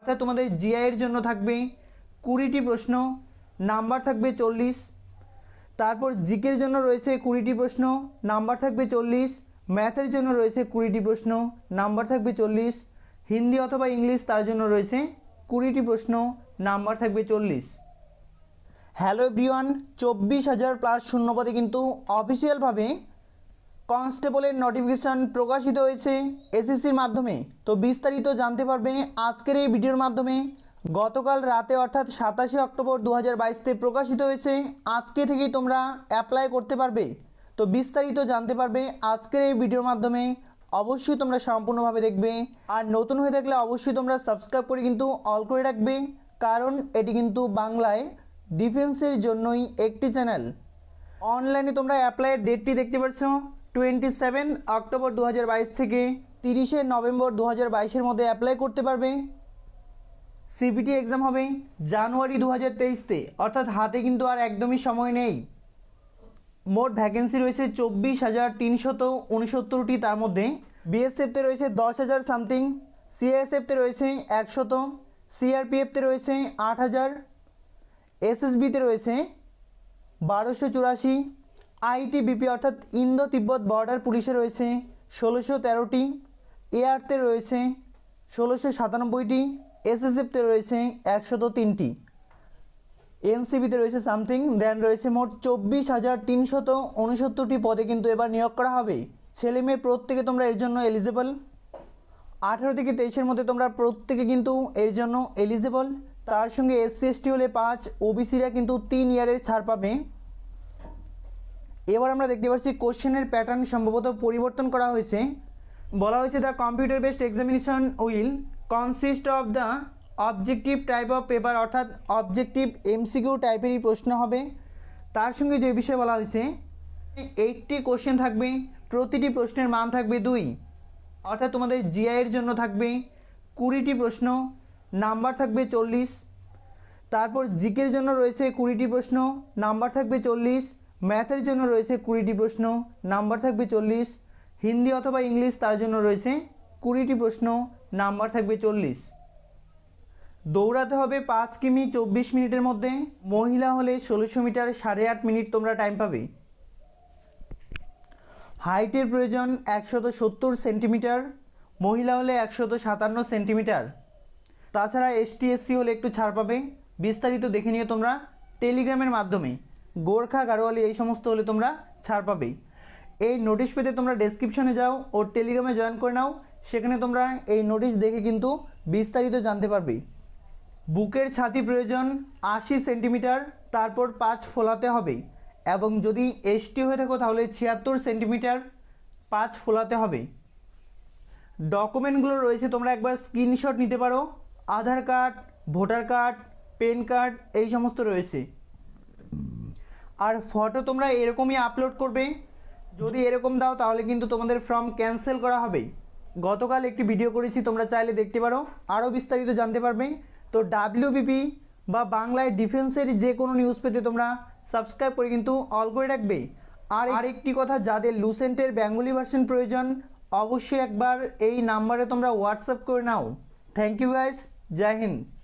অর্থাৎ তোমাদের জিআইয়ের জন্য থাকবে কুড়িটি প্রশ্ন নাম্বার থাকবে চল্লিশ তারপর জিকের জন্য রয়েছে কুড়িটি প্রশ্ন নাম্বার থাকবে চল্লিশ ম্যাথের জন্য রয়েছে কুড়িটি প্রশ্ন নাম্বার থাকবে চল্লিশ হিন্দি অথবা ইংলিশ তার জন্য রয়েছে কুড়িটি প্রশ্ন নাম্বার থাকবে চল্লিশ হ্যালো এভরিওয়ান চব্বিশ হাজার প্লাস শূন্যপদে কিন্তু অফিসিয়ালভাবে কনস্টেবলের নোটিফিকেশান প্রকাশিত হয়েছে এসএসসির মাধ্যমে তো বিস্তারিত জানতে পারবে আজকের এই ভিডিওর মাধ্যমে গতকাল রাতে অর্থাৎ সাতাশে অক্টোবর দু হাজার প্রকাশিত হয়েছে আজকে থেকেই তোমরা অ্যাপ্লাই করতে পারবে তো বিস্তারিত জানতে পারবে আজকের এই ভিডিওর মাধ্যমে অবশ্যই তোমরা সম্পূর্ণভাবে দেখবে আর নতুন হয়ে থাকলে অবশ্যই তোমরা সাবস্ক্রাইব করে কিন্তু অল করে রাখবে কারণ এটি কিন্তু বাংলায় ডিফেন্সের জন্যই একটি চ্যানেল অনলাইনে তোমরা অ্যাপ্লাইয়ের ডেটটি দেখতে পাচ্ছ টোয়েন্টি সেভেন অক্টোবর দু থেকে তিরিশে নভেম্বর দু হাজার মধ্যে অ্যাপ্লাই করতে পারবে সিপিটি এক্সাম হবে জানুয়ারি দু হাজার তেইশতে অর্থাৎ হাতে কিন্তু আর একদমই সময় নেই মোট ভ্যাকেন্সি রয়েছে চব্বিশ হাজার তিনশত উনসত্তরটি তার মধ্যে বিএসএফতে রয়েছে দশ হাজার সামথিং সিএসএফতে রয়েছে একশত সিআরপিএফতে রয়েছে আট হাজার এসএসবিতে রয়েছে বারোশো চুরাশি আইটিবিপি অর্থাৎ ইন্দো তিব্বত বর্ডার পুলিশে রয়েছে ষোলোশো তেরোটি এআরতে রয়েছে ষোলোশো সাতানব্বইটি এসএসএফতে রয়েছে একশত তিনটি এনসিবিতে রয়েছে সামথিং দেন রয়েছে মোট চব্বিশ হাজার তিনশত উনসত্তরটি পদে কিন্তু এবার নিয়োগ করা হবে ছেলে মেয়ে প্রত্যেকে তোমরা এর জন্য এলিজেবল আঠেরো থেকে তেইশের মধ্যে তোমরা প্রত্যেকে কিন্তু এর জন্য এলিজেবল তার সঙ্গে এসসি এসটি হলে পাঁচ ওবিসিরা কিন্তু তিন ইয়ারের ছাড় পাবে এবার আমরা দেখতে পাচ্ছি কোশ্চেনের প্যাটার্ন সম্ভবত পরিবর্তন করা হয়েছে বলা হয়েছে the computer based examination will consist of the objective type of paper অর্থাৎ অবজেক্টিভ এমসিকিউ টাইপেরই প্রশ্ন হবে তার সঙ্গে যে বিষয়ে বলা হয়েছে এইটটি কোশ্চেন থাকবে প্রতিটি প্রশ্নের মান থাকবে দুই অর্থাৎ তোমাদের জিআইয়ের জন্য থাকবে কুড়িটি প্রশ্ন নাম্বার থাকবে চল্লিশ তারপর জিকের জন্য রয়েছে কুড়িটি প্রশ্ন নাম্বার থাকবে চল্লিশ ম্যাথের জন্য রয়েছে কুড়িটি প্রশ্ন নাম্বার থাকবে চল্লিশ হিন্দি অথবা ইংলিশ তার জন্য রয়েছে কুড়িটি প্রশ্ন নাম্বার থাকবে চল্লিশ দৌড়াতে হবে পাঁচ কিমি চব্বিশ মিনিটের মধ্যে মহিলা হলে ষোলোশো মিটার সাড়ে আট মিনিট তোমরা টাইম পাবে হাইটের প্রয়োজন একশত সত্তর সেন্টিমিটার মহিলা হলে একশত সাতান্ন সেন্টিমিটার তাছাড়া এসটিএসসি হলে একটু ছাড় পাবে বিস্তারিত দেখে নিও তোমরা টেলিগ্রামের মাধ্যমে গোর্খা গাড়োয়ালি এই সমস্ত হলে তোমরা ছাড় পাবেই এই নোটিশ পেতে তোমরা ডেসক্রিপশনে যাও ও টেলিগ্রামে জয়েন করে নাও সেখানে তোমরা এই নোটিশ দেখে কিন্তু বিস্তারিত জানতে পারবে বুকের ছাতি প্রয়োজন আশি সেন্টিমিটার তারপর পাঁচ ফোলাতে হবে এবং যদি এসটি হয়ে থাকো তাহলে ছিয়াত্তর সেন্টিমিটার পাঁচ ফোলাতে হবে ডকুমেন্টগুলো রয়েছে তোমরা একবার স্ক্রিনশট নিতে পারো Aadhaar card voter card PAN card এই সমস্ত রয়েছে আর ফটো তোমরা এরকমই আপলোড করবে যদি এরকম দাও তাহলে কিন্তু তোমাদের ফর্ম ক্যান্সেল করা হবে গতকাল একটি ভিডিও করেছি তোমরা চাইলে দেখতে পারো আরও বিস্তারিত জানতে পারবে তো ডাব্লিউবিপি বা বাংলায় ডিফেন্সের যে কোনো নিউজ পেতে তোমরা সাবস্ক্রাইব করে কিন্তু অল করে রাখবে আর আরেকটি কথা যাদের লুসেন্টের বেঙ্গলি ভার্সন প্রয়োজন অবশ্যই একবার এই নাম্বারে তোমরা হোয়াটসঅ্যাপ করে নাও থ্যাংক ইউ গাইস জয় হিন্দ